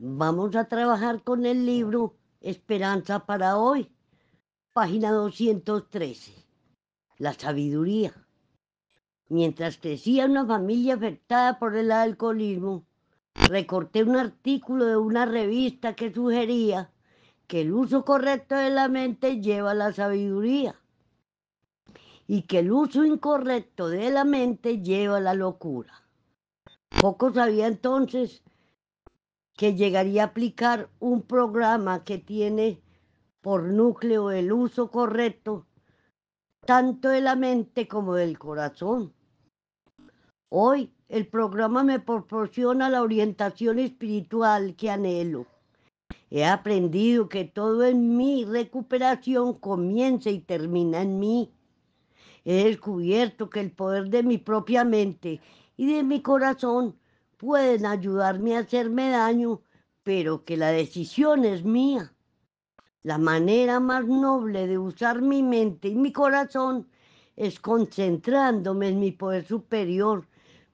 Vamos a trabajar con el libro Esperanza para hoy, página 213. La sabiduría. Mientras crecía una familia afectada por el alcoholismo, recorté un artículo de una revista que sugería que el uso correcto de la mente lleva a la sabiduría y que el uso incorrecto de la mente lleva a la locura. Poco sabía entonces que llegaría a aplicar un programa que tiene por núcleo el uso correcto tanto de la mente como del corazón. Hoy el programa me proporciona la orientación espiritual que anhelo. He aprendido que todo en mi recuperación comienza y termina en mí. He descubierto que el poder de mi propia mente y de mi corazón pueden ayudarme a hacerme daño, pero que la decisión es mía. La manera más noble de usar mi mente y mi corazón es concentrándome en mi poder superior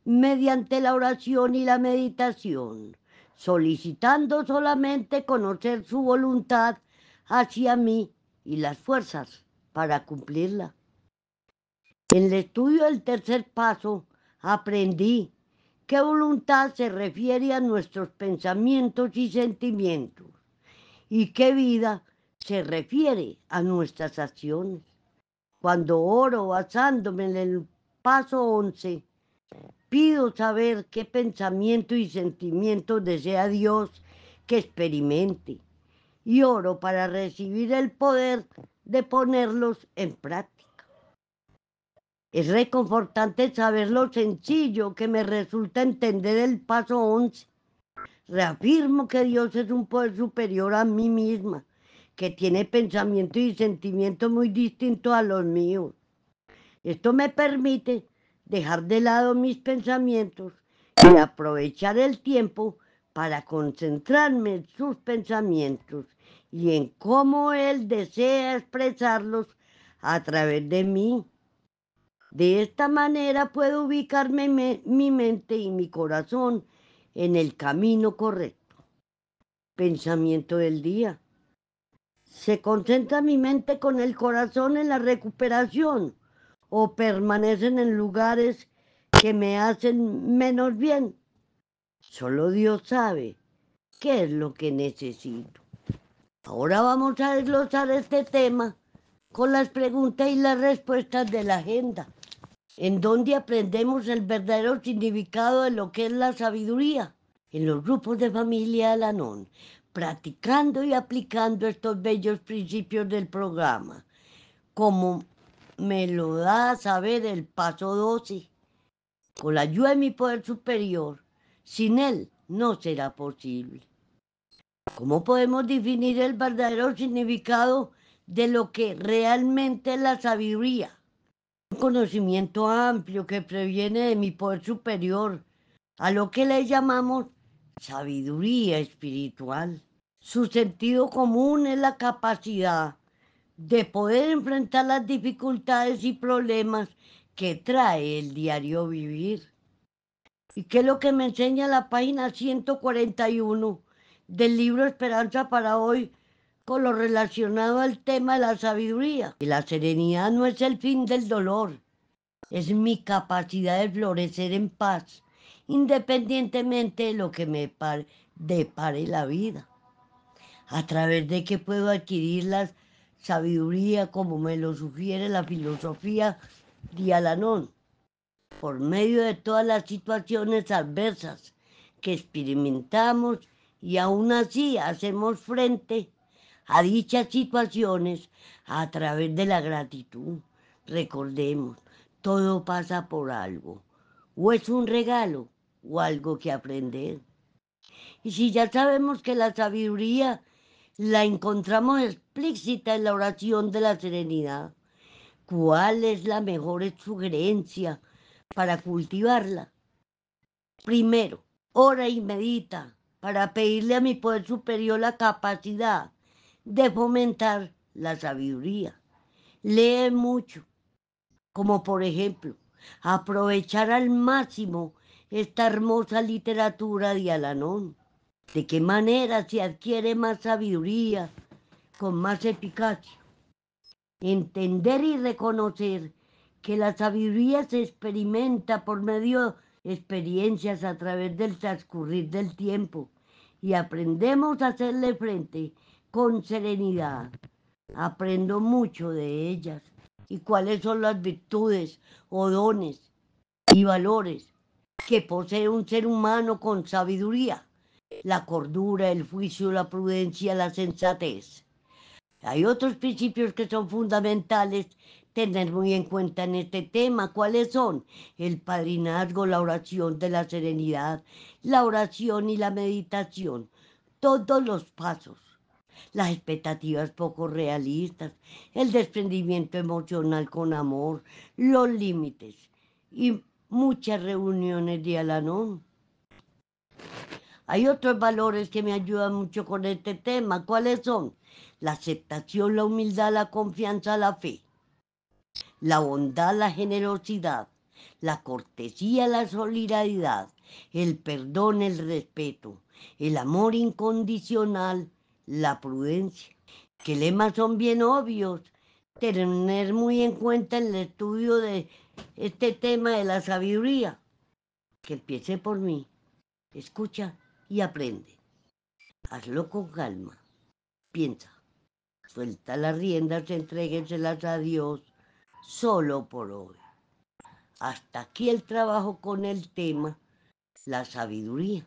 mediante la oración y la meditación, solicitando solamente conocer su voluntad hacia mí y las fuerzas para cumplirla. En el estudio del tercer paso aprendí ¿Qué voluntad se refiere a nuestros pensamientos y sentimientos? ¿Y qué vida se refiere a nuestras acciones? Cuando oro basándome en el paso 11, pido saber qué pensamiento y sentimiento desea Dios que experimente y oro para recibir el poder de ponerlos en práctica. Es reconfortante saber lo sencillo que me resulta entender el paso 11. Reafirmo que Dios es un poder superior a mí misma, que tiene pensamientos y sentimientos muy distintos a los míos. Esto me permite dejar de lado mis pensamientos y aprovechar el tiempo para concentrarme en sus pensamientos y en cómo Él desea expresarlos a través de mí. De esta manera puedo ubicarme mi mente y mi corazón en el camino correcto. Pensamiento del día. ¿Se concentra mi mente con el corazón en la recuperación o permanecen en lugares que me hacen menos bien? Solo Dios sabe qué es lo que necesito. Ahora vamos a desglosar este tema con las preguntas y las respuestas de la agenda en donde aprendemos el verdadero significado de lo que es la sabiduría, en los grupos de familia de Lanón, practicando y aplicando estos bellos principios del programa, como me lo da a saber el paso 12, con la ayuda de mi poder superior, sin él no será posible. ¿Cómo podemos definir el verdadero significado de lo que realmente es la sabiduría? conocimiento amplio que previene de mi poder superior, a lo que le llamamos sabiduría espiritual. Su sentido común es la capacidad de poder enfrentar las dificultades y problemas que trae el diario vivir. ¿Y qué es lo que me enseña la página 141 del libro Esperanza para hoy? con lo relacionado al tema de la sabiduría. Y la serenidad no es el fin del dolor, es mi capacidad de florecer en paz, independientemente de lo que me depare la vida. A través de que puedo adquirir la sabiduría como me lo sugiere la filosofía Dialanón, por medio de todas las situaciones adversas que experimentamos y aún así hacemos frente a dichas situaciones a través de la gratitud. Recordemos, todo pasa por algo. O es un regalo o algo que aprender. Y si ya sabemos que la sabiduría la encontramos explícita en la oración de la serenidad, ¿cuál es la mejor sugerencia para cultivarla? Primero, ora y medita para pedirle a mi poder superior la capacidad de fomentar la sabiduría. Leer mucho, como por ejemplo, aprovechar al máximo esta hermosa literatura de Alanón. ¿De qué manera se adquiere más sabiduría con más eficacia? Entender y reconocer que la sabiduría se experimenta por medio de experiencias a través del transcurrir del tiempo y aprendemos a hacerle frente con serenidad. Aprendo mucho de ellas y cuáles son las virtudes o dones y valores que posee un ser humano con sabiduría, la cordura, el juicio, la prudencia, la sensatez. Hay otros principios que son fundamentales tener muy en cuenta en este tema. ¿Cuáles son? El padrinazgo, la oración de la serenidad, la oración y la meditación. Todos los pasos las expectativas poco realistas, el desprendimiento emocional con amor, los límites y muchas reuniones de Alanón. Hay otros valores que me ayudan mucho con este tema. ¿Cuáles son? La aceptación, la humildad, la confianza, la fe, la bondad, la generosidad, la cortesía, la solidaridad, el perdón, el respeto, el amor incondicional, la prudencia. Que lemas son bien obvios. Tener muy en cuenta el estudio de este tema de la sabiduría. Que empiece por mí. Escucha y aprende. Hazlo con calma. Piensa. Suelta las riendas, entrégueselas a Dios solo por hoy. Hasta aquí el trabajo con el tema, la sabiduría